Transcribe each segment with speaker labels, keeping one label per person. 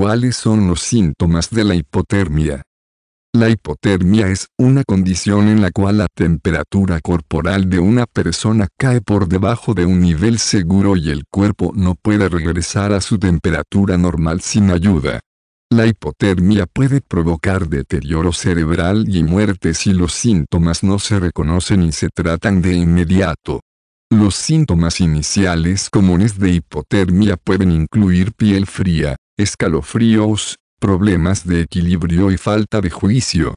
Speaker 1: ¿Cuáles son los síntomas de la hipotermia? La hipotermia es una condición en la cual la temperatura corporal de una persona cae por debajo de un nivel seguro y el cuerpo no puede regresar a su temperatura normal sin ayuda. La hipotermia puede provocar deterioro cerebral y muerte si los síntomas no se reconocen y se tratan de inmediato. Los síntomas iniciales comunes de hipotermia pueden incluir piel fría, escalofríos, problemas de equilibrio y falta de juicio.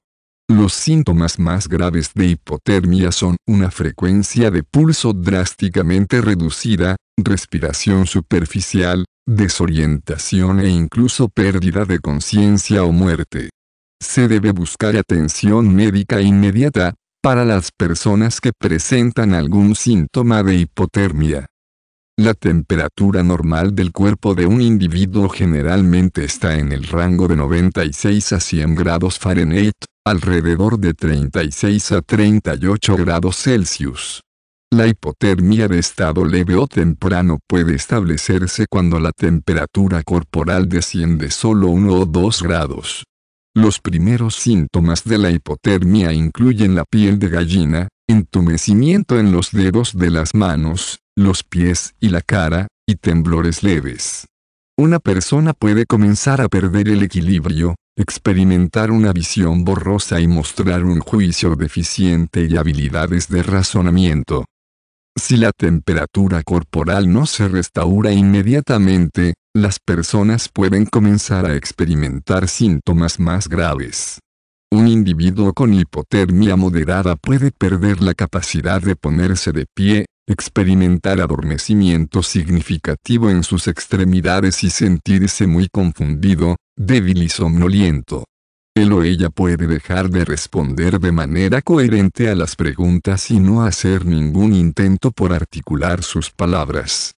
Speaker 1: Los síntomas más graves de hipotermia son una frecuencia de pulso drásticamente reducida, respiración superficial, desorientación e incluso pérdida de conciencia o muerte. Se debe buscar atención médica inmediata, para las personas que presentan algún síntoma de hipotermia. La temperatura normal del cuerpo de un individuo generalmente está en el rango de 96 a 100 grados Fahrenheit, alrededor de 36 a 38 grados Celsius. La hipotermia de estado leve o temprano puede establecerse cuando la temperatura corporal desciende solo 1 o 2 grados. Los primeros síntomas de la hipotermia incluyen la piel de gallina, entumecimiento en los dedos de las manos, los pies y la cara, y temblores leves. Una persona puede comenzar a perder el equilibrio, experimentar una visión borrosa y mostrar un juicio deficiente y habilidades de razonamiento. Si la temperatura corporal no se restaura inmediatamente, las personas pueden comenzar a experimentar síntomas más graves. Un individuo con hipotermia moderada puede perder la capacidad de ponerse de pie, experimentar adormecimiento significativo en sus extremidades y sentirse muy confundido, débil y somnoliento. Él o ella puede dejar de responder de manera coherente a las preguntas y no hacer ningún intento por articular sus palabras.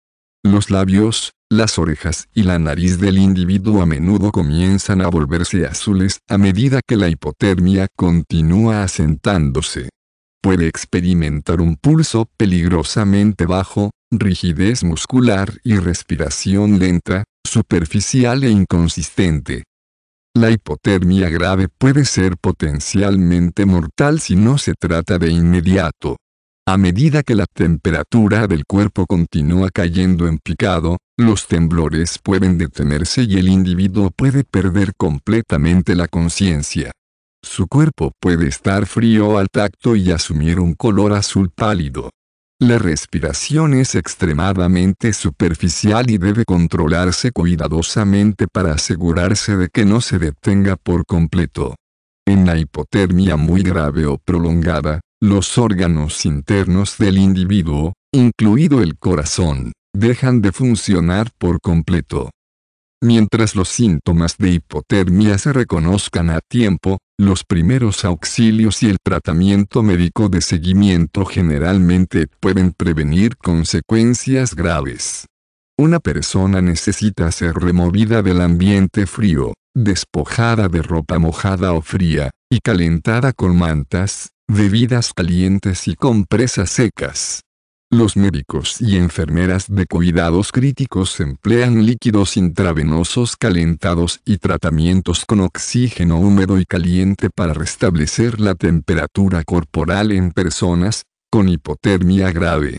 Speaker 1: Los labios, las orejas y la nariz del individuo a menudo comienzan a volverse azules a medida que la hipotermia continúa asentándose. Puede experimentar un pulso peligrosamente bajo, rigidez muscular y respiración lenta, superficial e inconsistente. La hipotermia grave puede ser potencialmente mortal si no se trata de inmediato. A medida que la temperatura del cuerpo continúa cayendo en picado, los temblores pueden detenerse y el individuo puede perder completamente la conciencia. Su cuerpo puede estar frío al tacto y asumir un color azul pálido. La respiración es extremadamente superficial y debe controlarse cuidadosamente para asegurarse de que no se detenga por completo. En la hipotermia muy grave o prolongada, los órganos internos del individuo, incluido el corazón, dejan de funcionar por completo. Mientras los síntomas de hipotermia se reconozcan a tiempo, los primeros auxilios y el tratamiento médico de seguimiento generalmente pueden prevenir consecuencias graves. Una persona necesita ser removida del ambiente frío, despojada de ropa mojada o fría, y calentada con mantas, bebidas calientes y compresas secas. Los médicos y enfermeras de cuidados críticos emplean líquidos intravenosos calentados y tratamientos con oxígeno húmedo y caliente para restablecer la temperatura corporal en personas con hipotermia grave.